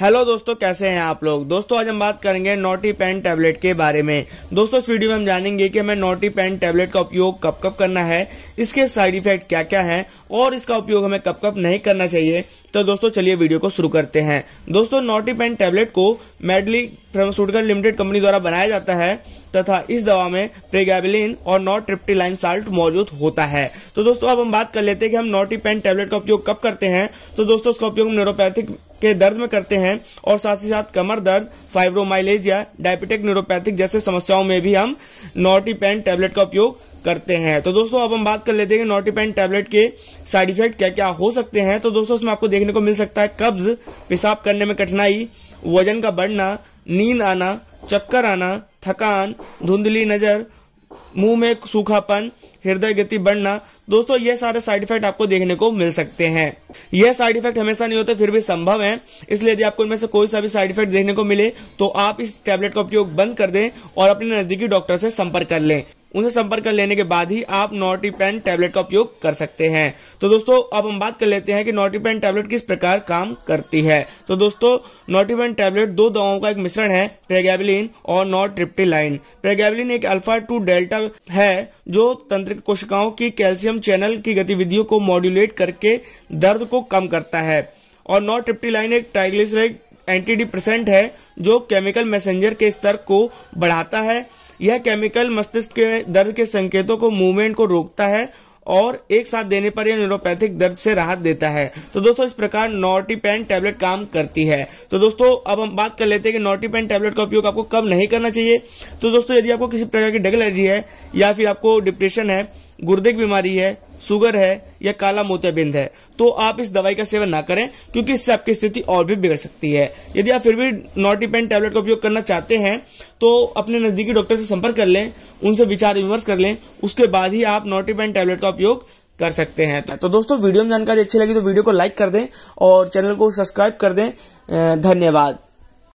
hello दोस्तों कैसे हैं आप लोग दोस्तों आज हम बात करेंगे नोटी पेन टैबलेट के बारे में दोस्तों इस वीडियो में हम जानेंगे कि हमें नोटी पेन टैबलेट का उपयोग कब कब करना है इसके साइड इफेक्ट क्या क्या हैं और इसका उपयोग हमें कब कब नहीं करना चाहिए तो दोस्तों चलिए वीडियो को शुरू करते हैं दोस्तों नोटी पेन टैबलेट को मेडली फार्मास्यूटिकल लिमिटेड कंपनी द्वारा बनाया जाता है तथा इस दवा में प्रेगैबलिन और नॉट ट्रिप्टीलाइन साल्ट मौजूद होता है तो दोस्तों अब हम बात कर लेते हैं कि हम नोटी पेन टैबलेट का उपयोग कब करते हैं तो दोस्तों उसका उपयोग न्यूरोपैथिक के दर्द में करते हैं और साथ ही साथ कमर दर्द फाइब्रोमाइलेजिया डायबिटिक न्यूरोपैथिक जैसे समस्याओं में भी हम नोटी पेन टैबलेट का उपयोग करते हैं तो दोस्तों अब हम बात कर लेते हैं नोटी पेन टैबलेट के साइड इफेक्ट क्या क्या हो सकते हैं तो दोस्तों इसमें आपको देखने को मिल सकता है कब्ज पेशाब करने में कठिनाई वजन का बढ़ना नींद आना चक्कर आना थकान धुंधली नजर मुंह में सूखापन हृदय गति बढ़ना दोस्तों ये सारे साइड इफेक्ट आपको देखने को मिल सकते हैं यह साइड इफेक्ट हमेशा नहीं होते फिर भी संभव है इसलिए यदि आपको इनमें से कोई सा भी साइड इफेक्ट देखने को मिले तो आप इस टैबलेट का उपयोग बंद कर दें और अपने नजदीकी डॉक्टर से संपर्क कर लें उनसे संपर्क कर लेने के बाद ही आप नोटी पेन टैबलेट का उपयोग कर सकते हैं तो दोस्तों अब हम बात कर लेते हैं कि नोटी पेन टैबलेट किस प्रकार काम करती है तो दोस्तों नोटिपेन टैबलेट दो दवाओं का एक मिश्रण है प्रेगेबलिन और लाइन प्रेगेबलिन एक अल्फा टू डेल्टा है जो तंत्र कोशिकाओं की कैल्सियम चैनल की गतिविधियों को मॉड्यूलेट करके दर्द को कम करता है और लाइन एक ट्राइग्लिसराइड एंटीडिप्रेसेंट है जो केमिकल मैसेंजर के स्तर को बढ़ाता है यह केमिकल मस्तिष्क के दर्द के संकेतों को मूवमेंट को रोकता है और एक साथ देने पर यह न्यूरोपैथिक दर्द से राहत देता है तो दोस्तों इस प्रकार नोटी पेन टैबलेट काम करती है तो दोस्तों अब हम बात कर लेते हैं कि नोटी पेन टैबलेट का उपयोग आपको कब नहीं करना चाहिए तो दोस्तों यदि आपको किसी प्रकार की डग एलर्जी है या फिर आपको डिप्रेशन है गुर्दे की बीमारी है शुगर है या काला मोतियाबिंद है तो आप इस दवाई का सेवन ना करें क्योंकि इससे आपकी स्थिति और भी बिगड़ सकती है यदि आप फिर भी नोटिपेन टैबलेट का उपयोग करना चाहते हैं तो अपने नजदीकी डॉक्टर से संपर्क कर लें उनसे विचार विमर्श कर लें उसके बाद ही आप नोटिपेन टैबलेट का उपयोग कर सकते हैं तो दोस्तों वीडियो में जानकारी अच्छी लगी तो वीडियो को लाइक कर दें और चैनल को सब्सक्राइब कर दें धन्यवाद